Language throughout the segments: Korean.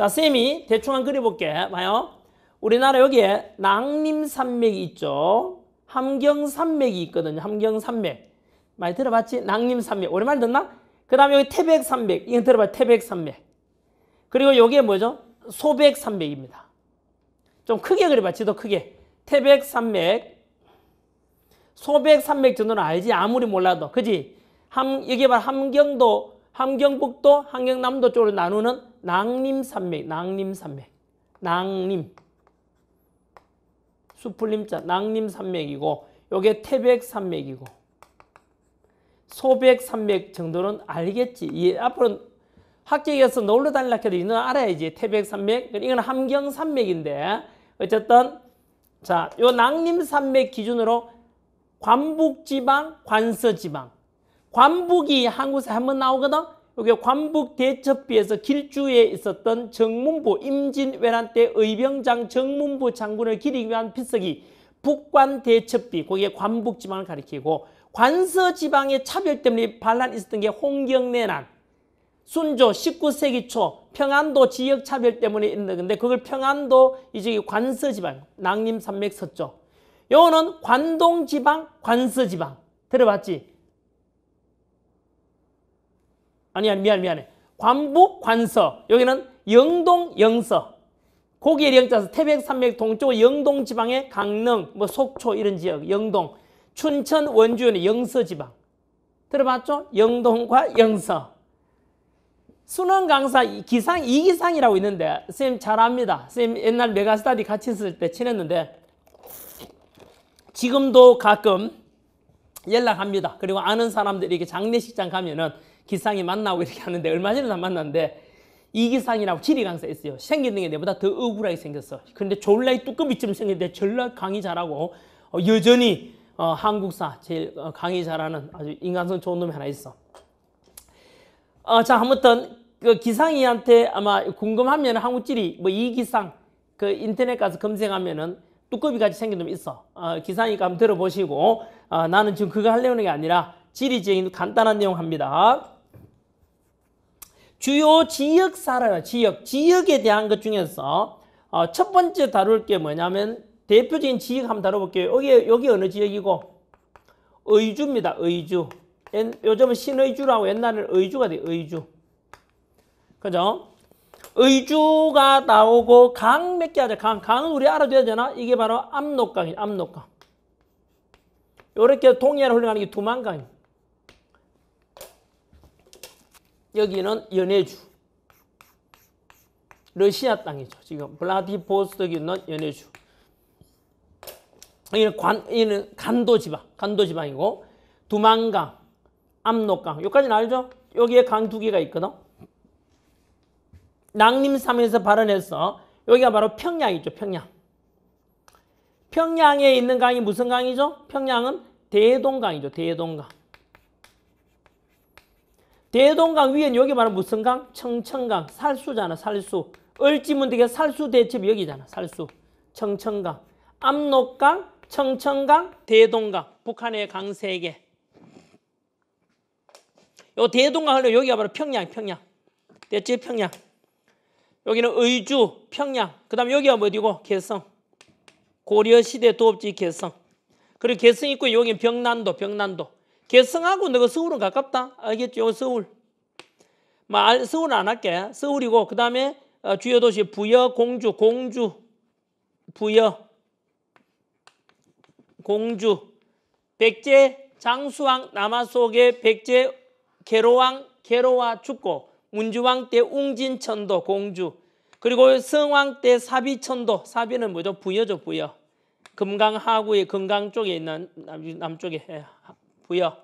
자, 쌤이 대충 한 그려볼게. 봐요. 우리나라 여기에 낭림산맥이 있죠. 함경산맥이 있거든요. 함경산맥. 많이 들어봤지? 낭림산맥. 오랜만에 듣나? 그 다음에 여기 태백산맥. 이건 들어봐. 요 태백산맥. 그리고 여기에 뭐죠? 소백산맥입니다. 좀 크게 그려봤지더 크게. 태백산맥. 소백산맥 정도는 알지? 아무리 몰라도. 그지? 함, 여기 봐. 함경도, 함경북도, 함경남도 쪽으로 나누는 낭림산맥, 낭림산맥, 낭림. 수풀림자, 낭림산맥이고, 요게 태백산맥이고, 소백산맥 정도는 알겠지. 이 앞으로 학계에서 놀러 다닐라 해도 이는 알아야지. 태백산맥. 그러니까 이건 함경산맥인데, 어쨌든, 자, 요 낭림산맥 기준으로 관북지방, 관서지방. 관북이 한국에서 한번 나오거든? 여기 관북 대첩비에서 길주에 있었던 정문부 임진왜란 때 의병장 정문부 장군을 기리기 위한 필석이 북관 대첩비 거기에 관북 지방을 가리키고 관서 지방의 차별 때문에 반란이 있었던 게 홍경내란 순조 19세기 초 평안도 지역 차별 때문에 있는 건데 그걸 평안도 이쪽이 관서 지방 낭림 산맥 서쪽 요거는 관동 지방 관서 지방 들어봤지? 아니 아니 미안 미안해. 관북 관서 여기는 영동 영서 고기의 영자서 태백 산맥 동쪽 영동 지방의 강릉 뭐 속초 이런 지역 영동 춘천 원주에는 영서 지방 들어봤죠? 영동과 영서 수능 강사 기상 이기상이라고 있는데 선생님 잘 압니다. 선생님 옛날 메가스타디 같이 있을 때 친했는데 지금도 가끔 연락합니다. 그리고 아는 사람들이 이렇게 장례식장 가면은 기상이 만나고 이렇게 하는데 얼마 전에 나 만났는데 이기상이라고 지리 강사 있어요. 생기게 내보다 더 억울하게 생겼어. 근데 졸라 뚜껑이쯤 생겼는데 졸라 강의 잘하고 어, 여전히 어, 한국사 제일 어, 강의 잘하는 아주 인간성 좋은 놈이 하나 있어. 어, 자 아무튼 그 기상이한테 아마 궁금하면 한국지리 뭐 이기상 그 인터넷 가서 검색하면은 뚜껑이 같이 생긴 놈 있어. 어, 기상이 한번 들어보시고 어, 나는 지금 그거 하려는 게 아니라 지리적인 간단한 내용 합니다. 주요 지역 사아요 지역. 지역에 대한 것 중에서 어, 첫 번째 다룰 게 뭐냐면 대표적인 지역 한번 다뤄볼게요. 여기, 여기 어느 지역이고? 의주입니다. 의주. 요즘은 신의주라고 옛날에는 의주가 돼요. 의주. 그죠? 의주가 나오고 강 몇 개하죠 강. 강은 우리 알아둬야 되나? 이게 바로 압록강이에요. 압록강. 요렇게 동해안 흘러가는 게두만강이에요 여기는 연해주. 러시아 땅이죠. 지금 블라디보스톡에 있는 연해주. 여기는 관, 여기는 간도 지방, 간도 지방이고, 두만강, 압록강, 여기까지는 알죠? 여기에 강 두 개가 있거든. 낭림삼에서 발언해서 여기가 바로 평양이죠. 평양. 평양에 있는 강이 무슨 강이죠? 평양은 대동강이죠. 대동강. 대동강 위엔 여기 말하면 무슨 강? 청천강. 살수잖아, 살수. 을지문득의 살수 대첩이 여기잖아, 살수. 청천강. 압록강, 청천강, 대동강. 북한의 강 세 개. 요 대동강 흘러 여기가 바로 평양, 평양. 대체 평양. 여기는 의주, 평양. 그 다음 여기가 뭐 어디고? 개성. 고려시대 도읍지 개성. 그리고 개성 있고 여기는 병난도, 병난도. 개성하고 너가 서울은 가깝다. 알겠죠? 서울. 뭐, 서울은 안 할게. 서울이고, 그 다음에 어, 주요 도시 부여, 공주, 공주, 부여, 공주, 백제, 장수왕, 남아 속의 백제, 개로왕, 개로와 죽고, 문주왕 때 웅진천도, 공주, 그리고 성왕 때 사비천도, 사비는 뭐죠? 부여죠, 부여. 금강하구의 금강 쪽에 있는 남, 남쪽에. 예. 부여.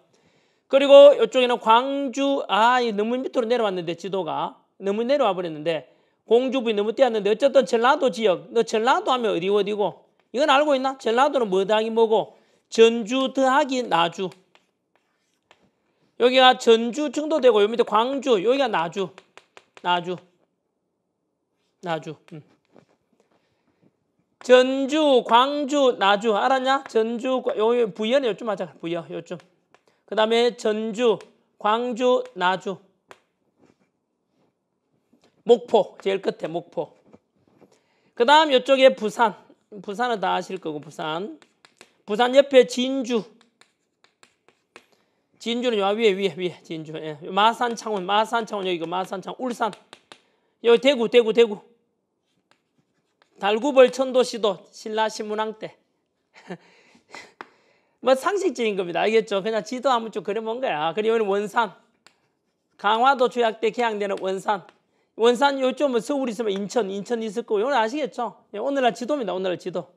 그리고 이쪽에는 광주 아이 너무 밑으로 내려왔는데 지도가 너무 내려와 버렸는데 공주부이 너무 뛰었는데 어쨌든 전라도 지역 너 전라도 하면 어디 어디고 이건 알고 있나? 전라도는 뭐 당이 뭐고 전주 더하기 나주 여기가 전주 정도 되고 여기 밑에 광주 여기가 나주 나주 나주 음. 전주 광주 나주 알았냐? 전주 여기 부연이 요쯤 하자 부여 요쯤 그 다음에 전주, 광주, 나주. 목포, 제일 끝에 목포. 그 다음 이쪽에 부산. 부산은 다 아실 거고, 부산. 부산 옆에 진주. 진주는 요 위에, 위에, 위에, 진주. 예. 마산, 창원, 마산, 창원, 여기가 그 마산, 창원, 울산. 여기 대구, 대구, 대구. 달구벌 천도시도 신라신문왕 때. 뭐 상식적인 겁니다. 알겠죠? 그냥 지도 한번 쭉 그려본 거야. 그리고 원산. 강화도 조약 대 개항되는 원산. 원산 요쪽은 서울 있으면 인천, 인천 있을 거고. 이건 아시겠죠? 예, 오늘날 지도입니다. 오늘날 지도.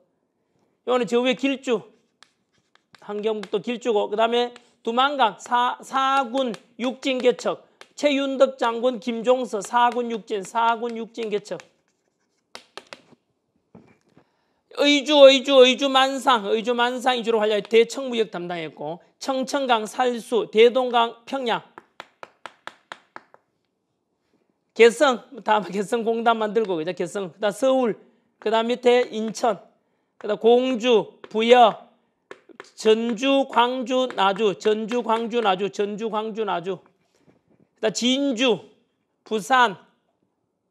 이거는 저 위에 길주. 한경북도 길주고. 그 다음에 두만강 사, 사군 육진 개척. 최윤덕 장군 김종서 사군 육진, 사군 육진 개척. 의주 의주 의주만상 의주만상 이주로 활약 대청무역 담당했고 청천강 살수 대동강 평양 개성 다음 개성 공단 만들고 그죠 개성 그다음 서울 그다음 밑에 인천 그다음 공주 부여 전주 광주 나주 전주 광주 나주 전주 광주 나주 그다음 진주 부산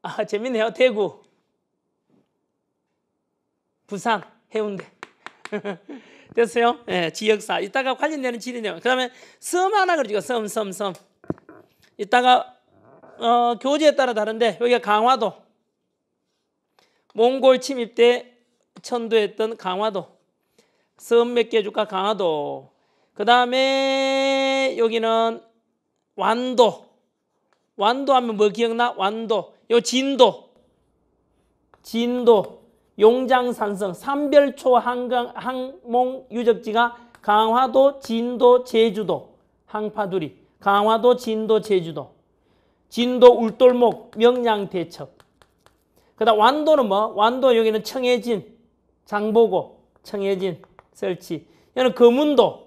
아 재밌네요 대구 부산, 해운대. 됐어요? 예, 지역사. 이따가 관련되는 지리네요. 그 다음에 섬 하나 그러죠. 섬, 섬, 섬. 이따가 어, 교재에 따라 다른데 여기가 강화도. 몽골 침입 때 천도했던 강화도. 섬 몇개 줄까? 강화도. 그 다음에 여기는 완도. 완도 하면 뭐 기억나? 완도. 요 진도. 진도. 용장산성, 삼별초 한강, 항몽 유적지가 강화도, 진도, 제주도, 항파두리, 강화도, 진도, 제주도, 진도, 울돌목, 명량대첩. 그 다음 완도는 뭐? 완도 여기는 청해진, 장보고, 청해진 설치. 여기는 거문도,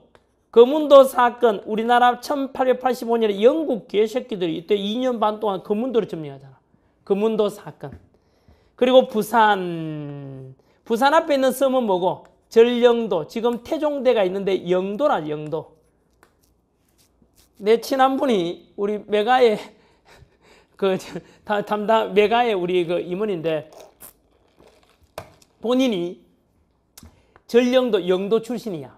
거문도 사건 우리나라 1885년에 영국 개새끼들이 이때 2년 반 동안 거문도를 점령하잖아. 거문도 사건. 그리고 부산. 부산 앞에 있는 섬은 뭐고? 전령도. 지금 태종대가 있는데 영도라, 영도. 내 친한 분이 우리 메가의 그 담당 메가의 우리 그 임원인데 본인이 전령도 영도 출신이야.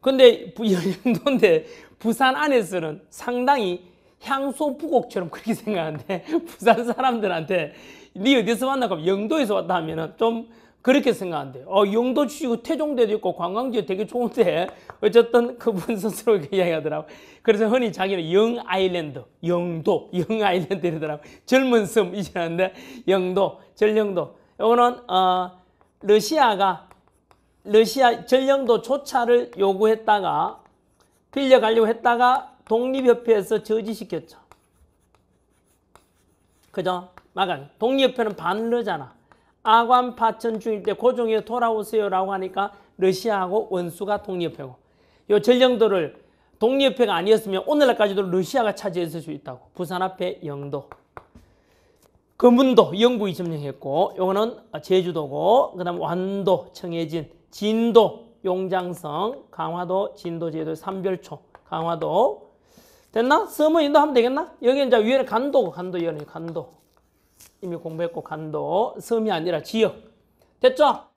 근데 영도인데 부산 안에서는 상당히 향소 부곡처럼 그렇게 생각하는데 부산 사람들한테 네 어디서 왔나? 그럼 영도에서 왔다 하면은 좀 그렇게 생각한대. 어, 영도 주시고 태종대도 있고 관광지 되게 좋은데 어쨌든 그분 스스로 이야기하더라고. 그래서 흔히 자기는 영 아일랜드, 영도, 영 아일랜드 이러더라고. 젊은 섬 이지는데 영도, 전령도. 요거는 어, 러시아가 러시아 전령도 조차를 요구했다가 빌려가려고 했다가 독립협회에서 저지시켰죠. 그죠? 막아. 동리협회는 반르잖아 아관 파천 중일 때 고종에 돌아오세요라고 하니까 러시아하고 원수가 독립협회고 요 전령도를 독립협회가 아니었으면 오늘날까지도 러시아가 차지했을 수 있다고. 부산 앞에 영도. 금문도 영국이 점령했고 요거는 제주도고 그다음 완도, 청해진, 진도, 용장성, 강화도, 진도, 제도 삼별초, 강화도 됐나? 서문 인도 하면 되겠나? 여기 이제 위에는 간도고 간도 여기 간도. 이미 공부했고 간도 섬이 아니라 지역 됐죠?